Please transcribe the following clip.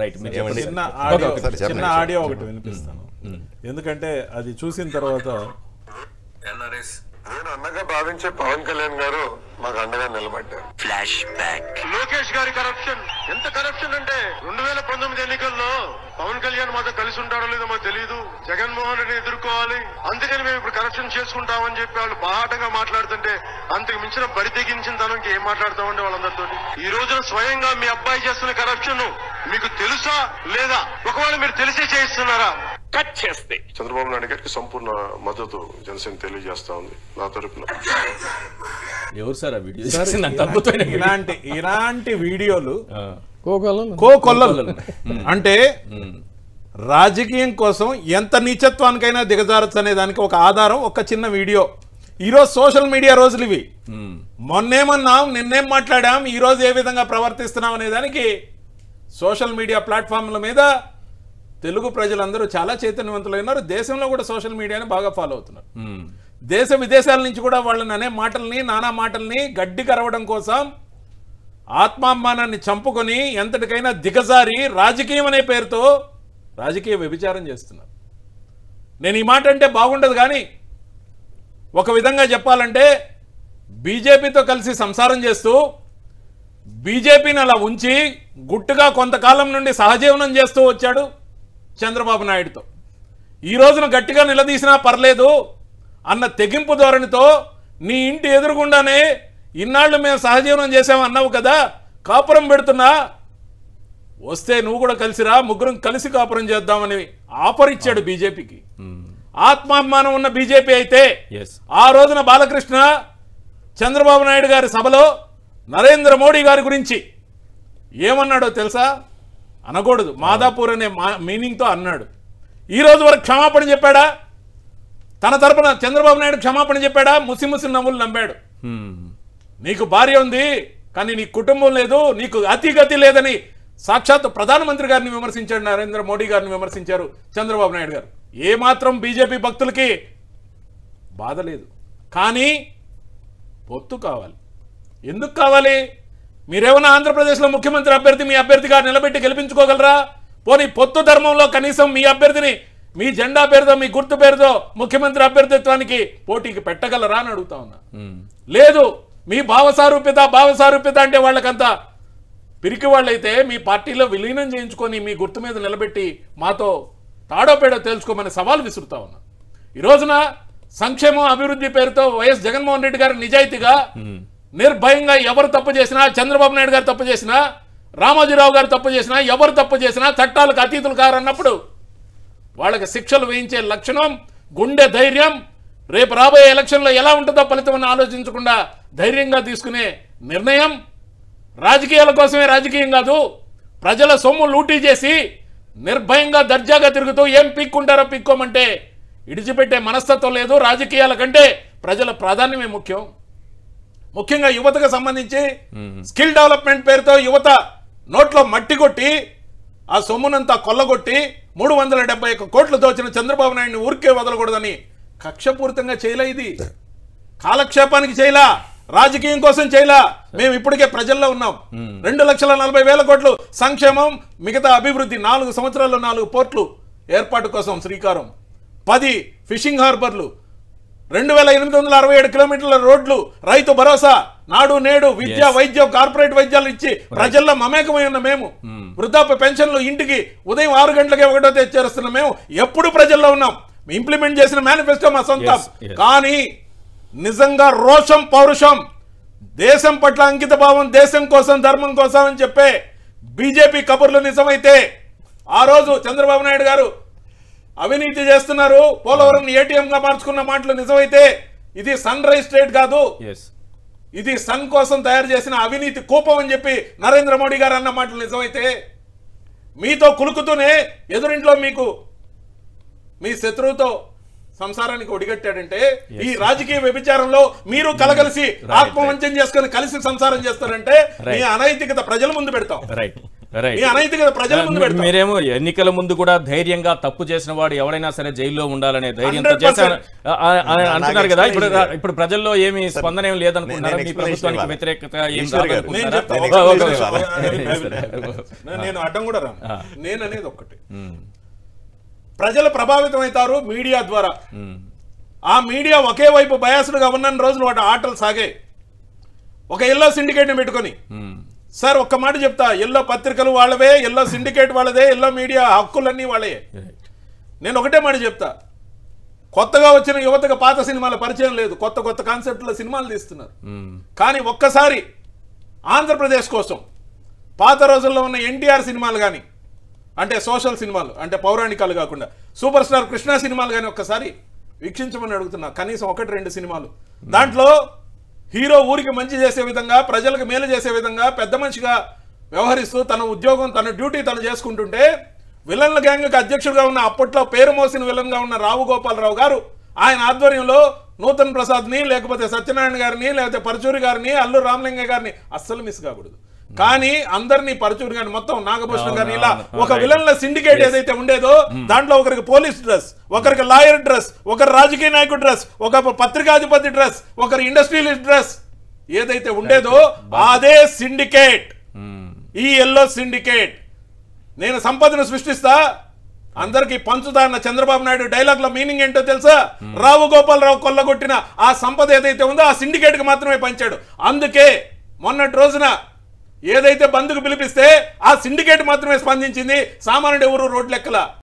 Right చిన్న audio చిన్న audio ఒకటి వినిపిస్తాను ఎందుకంటే అది చూసిన తర్వాత ఎన్ఆర్ఎస్ నేను అన్నగా భావించే పవన్ కళ్యాణ్ గారు మాకు అండగా నిలబడ్డారు ఫ్లాష్ బ్యాక్ లోకేష్ గారి కరప్షన్ ఎంత కరప్షన్ అంటే రెండు వేల పంతొమ్మిది ఎన్నికల్లో కళ్యాణ్ మాతో కలిసి ఉంటాడో లేదో మాకు తెలియదు జగన్మోహన్ రెడ్డిని ఎదుర్కోవాలి అందుకని మేము ఇప్పుడు కరెక్షన్ చేసుకుంటామని చెప్పి వాళ్ళు బాటగా మాట్లాడుతుంటే అంతకు మించిన బరి తెగించిన తనకి ఏం మాట్లాడతామండి వాళ్ళందరితో ఈ రోజున స్వయంగా మీ అబ్బాయి చేస్తున్న కరప్షన్ మీకు తెలుసా లేదా ఒకవేళ మీరు తెలిసే చేయిస్తున్నారా కట్ చేస్తే చంద్రబాబు నాయుడు గారికి సంపూర్ణ మద్దతు జనసేన తెలియజేస్తా ఉంది నా తరపున ఎవరు సార్ ఇలాంటి ఇలాంటి వీడియోలు అంటే రాజకీయం కోసం ఎంత నీచత్వానికైనా దిగజారచ్చు అనే దానికి ఒక ఆధారం ఒక చిన్న వీడియో ఈరోజు సోషల్ మీడియా రోజులు ఇవి మొన్నేమన్నాం నిన్నేం మాట్లాడాం ఈరోజు ఏ విధంగా ప్రవర్తిస్తున్నాం అనే దానికి సోషల్ మీడియా ప్లాట్ఫామ్ల మీద తెలుగు ప్రజలందరూ చాలా చైతన్యవంతులైనారు దేశంలో కూడా సోషల్ మీడియాని బాగా ఫాలో అవుతున్నారు దేశ విదేశాల నుంచి కూడా వాళ్ళని అనే మాటల్ని నానా మాటల్ని గడ్డి కరవడం కోసం ఆత్మాభిమానాన్ని చంపుకొని ఎంతటికైనా దిగజారి రాజకీయం అనే పేరుతో రాజకీయ వ్యభిచారం చేస్తున్నారు నేను ఈ మాట అంటే బాగుండదు కానీ ఒక విధంగా చెప్పాలంటే బీజేపీతో కలిసి సంసారం చేస్తూ బీజేపీని అలా ఉంచి గుట్టుగా కొంతకాలం నుండి సహజీవనం చేస్తూ వచ్చాడు చంద్రబాబు నాయుడుతో ఈ రోజున గట్టిగా నిలదీసినా పర్లేదు అన్న తెగింపు ధోరణితో నీ ఇంటి ఎదురుగుండానే ఇన్నాళ్ళు మేము సహజీవనం చేసామన్నావు కదా కాపురం పెడుతున్నా వస్తే నువ్వు కూడా కలిసిరా ముగ్గురం కలిసి కాపురం చేద్దామని ఆఫర్ ఇచ్చాడు బీజేపీకి ఆత్మాభిమానం ఉన్న బీజేపీ అయితే ఆ రోజున బాలకృష్ణ చంద్రబాబు నాయుడు గారి సభలో నరేంద్ర మోడీ గారి గురించి ఏమన్నాడో తెలుసా అనకూడదు మాదాపూర్ అనే మీనింగ్తో అన్నాడు ఈ రోజు వరకు క్షమాపణ చెప్పాడా తన తరపున చంద్రబాబు నాయుడు క్షమాపణ చెప్పాడా ముసి ముసి నవ్వులు నమ్మాడు hmm. నీకు భార్య ఉంది కానీ నీకు కుటుంబం లేదు నీకు అతిగతి లేదని సాక్షాత్ ప్రధానమంత్రి గారిని విమర్శించాడు నరేంద్ర మోడీ గారిని విమర్శించారు చంద్రబాబు నాయుడు గారు ఏమాత్రం బీజేపీ భక్తులకి బాధ లేదు కానీ పొత్తు కావాలి ఎందుకు కావాలి మీరేమన్నా ఆంధ్రప్రదేశ్లో ముఖ్యమంత్రి అభ్యర్థి మీ అభ్యర్థిగా నిలబెట్టి గెలిపించుకోగలరా పోనీ పొత్తు ధర్మంలో కనీసం మీ అభ్యర్థిని మీ జెండా పేరుతో మీ గుర్తు పేరుతో ముఖ్యమంత్రి అభ్యర్థిత్వానికి పోటీకి పెట్టగలరా అని అడుగుతా ఉన్నా లేదు మీ భావసారూప్యత భావసారూప్యత అంటే వాళ్ళకంతా పిరికి వాళ్ళైతే మీ పార్టీలో విలీనం చేయించుకొని మీ గుర్తు మీద నిలబెట్టి మాతో తాడోపేడో తేల్చుకోమని సవాల్ విసురుతా ఉన్నా ఈ రోజున సంక్షేమం అభివృద్ధి పేరుతో వైఎస్ జగన్మోహన్ రెడ్డి గారు నిజాయితీగా నిర్భయంగా ఎవరు తప్పు చేసినా చంద్రబాబు నాయుడు గారు తప్పు చేసినా రామోజీరావు గారు తప్పు చేసినా ఎవరు తప్పు చేసినా చట్టాలకు అతీతులు కారన్నప్పుడు వాళ్ళకి శిక్షలు వేయించే లక్షణం గుండె ధైర్యం రేపు రాబోయే ఎలక్షన్లో ఎలా ఉంటుందో ఫలితం ఆలోచించకుండా ధైర్యంగా తీసుకునే నిర్ణయం రాజకీయాల కోసమే రాజకీయం కాదు ప్రజల సొమ్ము లూటీ చేసి నిర్భయంగా దర్జాగా తిరుగుతూ ఏం పీక్కుంటారో పీక్కోమంటే ఇడిచిపెట్టే మనస్తత్వం లేదు రాజకీయాల కంటే ప్రజల ప్రాధాన్యమే ముఖ్యం ముఖ్యంగా యువతకు సంబంధించి స్కిల్ డెవలప్మెంట్ పేరుతో యువత నోట్లో మట్టి కొట్టి ఆ సొమ్మునంతా కొల్లగొట్టి మూడు వందల డెబ్బై ఒక్క కోట్లు దోచిన చంద్రబాబు నాయుడిని ఊరికే వదలకూడదని కక్షపూరితంగా చేయలే ఇది కాలక్షేపానికి చేయలా రాజకీయం కోసం చేయలా మేము ఇప్పటికే ప్రజల్లో ఉన్నాం రెండు లక్షల నలభై వేల కోట్లు సంక్షేమం మిగతా అభివృద్ధి నాలుగు సంవత్సరాల్లో నాలుగు పోర్ట్లు ఏర్పాటు కోసం శ్రీకారం పది ఫిషింగ్ హార్బర్లు రెండు వేల ఎనిమిది వందల అరవై ఏడు కిలోమీటర్ల రోడ్లు రైతు భరోసా నాడు నేడు విద్య వైద్యం కార్పొరేట్ వైద్యాలు ఇచ్చి ప్రజల్లో మమేకమై ఉన్న మేము వృద్ధాప్య పెన్షన్లు ఇంటికి ఉదయం ఆరు గంటలకే ఒకటో తెచ్చేరుస్తున్న మేము ఎప్పుడు ప్రజల్లో ఉన్నాం ఇంప్లిమెంట్ చేసిన మేనిఫెస్టో మా సొంతం కానీ నిజంగా రోషం పౌరుషం దేశం పట్ల అంకిత భావం దేశం కోసం ధర్మం కోసం అని చెప్పే బీజేపీ కబుర్లు నిజమైతే ఆ రోజు చంద్రబాబు నాయుడు గారు అవినీతి చేస్తున్నారు పోలవరం ఏటీఎంగా మార్చుకున్న మాటలు నిజమైతే ఇది సన్ రైజ్ స్టేట్ కాదు ఇది సన్ కోసం తయారు చేసిన అవినీతి కూపం అని చెప్పి నరేంద్ర మోడీ గారు అన్న మాటలు నిజమైతే మీతో కులుకుతూనే ఎదురింట్లో మీకు మీ శత్రువుతో సంసారానికి ఒడిగట్టాడంటే ఈ రాజకీయ వ్యభిచారంలో మీరు కలగలిసి ఆత్మవంచం చేసుకుని కలిసి సంసారం చేస్తారంటే మీ అనైతికత ప్రజల ముందు పెడతాం మీరేమో ఎన్నికల ముందు కూడా ధైర్యంగా తప్పు చేసిన వాడు ఎవరైనా సరే జైల్లో ఉండాలనే ధైర్యంతో చేశాను అంటున్నారు కదా ఇప్పుడు ఇప్పుడు ప్రజల్లో ఏమి స్పందన ఏమి లేదనుకుంటున్నారు మీ ప్రభుత్వానికి వ్యతిరేకత ఏం నేను అడ్డం కూడా రా నేననేది ఒక్కటి ప్రజలు ప్రభావితం అవుతారు మీడియా ద్వారా ఆ మీడియా ఒకే వైపు బయాసుడుగా ఉన్న రోజులు వాటి ఆటలు సాగాయి ఒక ఎల్లో సిండికేట్ని పెట్టుకొని సార్ ఒక్క మాట చెప్తా ఎల్లో పత్రికలు వాళ్ళవే ఎల్లో సిండికేట్ వాళ్ళదే ఎల్లో మీడియా హక్కులన్నీ వాళ్ళే నేను ఒకటే మాట చెప్తా కొత్తగా వచ్చిన యువతకు పాత సినిమాల పరిచయం లేదు కొత్త కొత్త కాన్సెప్ట్లో సినిమాలు తీస్తున్నారు కానీ ఒక్కసారి ఆంధ్రప్రదేశ్ కోసం పాత రోజుల్లో ఉన్న ఎన్టీఆర్ సినిమాలు కానీ అంటే సోషల్ సినిమాలు అంటే పౌరాణికాలు కాకుండా సూపర్ స్టార్ కృష్ణ సినిమాలు కానీ ఒక్కసారి వీక్షించమని అడుగుతున్నా కనీసం ఒకటి రెండు సినిమాలు దాంట్లో హీరో ఊరికి మంచి చేసే విధంగా ప్రజలకు మేలు చేసే విధంగా పెద్ద మనిషిగా వ్యవహరిస్తూ తన ఉద్యోగం తన డ్యూటీ తను చేసుకుంటుంటే విలన్ల గ్యాంగ్కి అధ్యక్షుడిగా ఉన్న అప్పట్లో పేరు మోసిన విలన్గా ఉన్న రావు గోపాలరావు గారు ఆయన ఆధ్వర్యంలో నూతన్ ప్రసాద్ని లేకపోతే సత్యనారాయణ గారిని లేకపోతే పరచూరి గారిని అల్లు రామలింగ గారిని అస్సలు మిస్ కాకూడదు కానీ అందరినీ పరచూరు కానీ మొత్తం నాగభూషణం గారి ఇలా ఒక విలన్ల సిండికేట్ ఏదైతే ఉండేదో hmm. దాంట్లో ఒకరికి పోలీస్ డ్రెస్ ఒకరికి లాయర్ డ్రెస్ ఒకరు రాజకీయ నాయకుడు డ్రెస్ ఒక పత్రికాధిపతి డ్రెస్ ఒకరు ఇండస్ట్రియలిస్ట్ డ్రెస్ ఏదైతే ఉండేదో అదే సిండికేట్ hmm. ఈ ఎల్లో సిండికేట్ నేను సంపదను సృష్టిస్తా అందరికి పంచుతా అన్న చంద్రబాబు నాయుడు డైలాగ్ లో మీనింగ్ ఏంటో తెలుసా hmm. రావు గోపాలరావు కొల్లగొట్టిన ఆ సంపద ఏదైతే ఉందో ఆ సిండికేట్ కి మాత్రమే పంచాడు అందుకే మొన్నటి రోజున ఏదైతే బంద్కు పిలిపిస్తే ఆ సిండికేట్ మాత్రమే స్పందించింది సామాన్యుడు ఎవరు రోడ్లెక్కల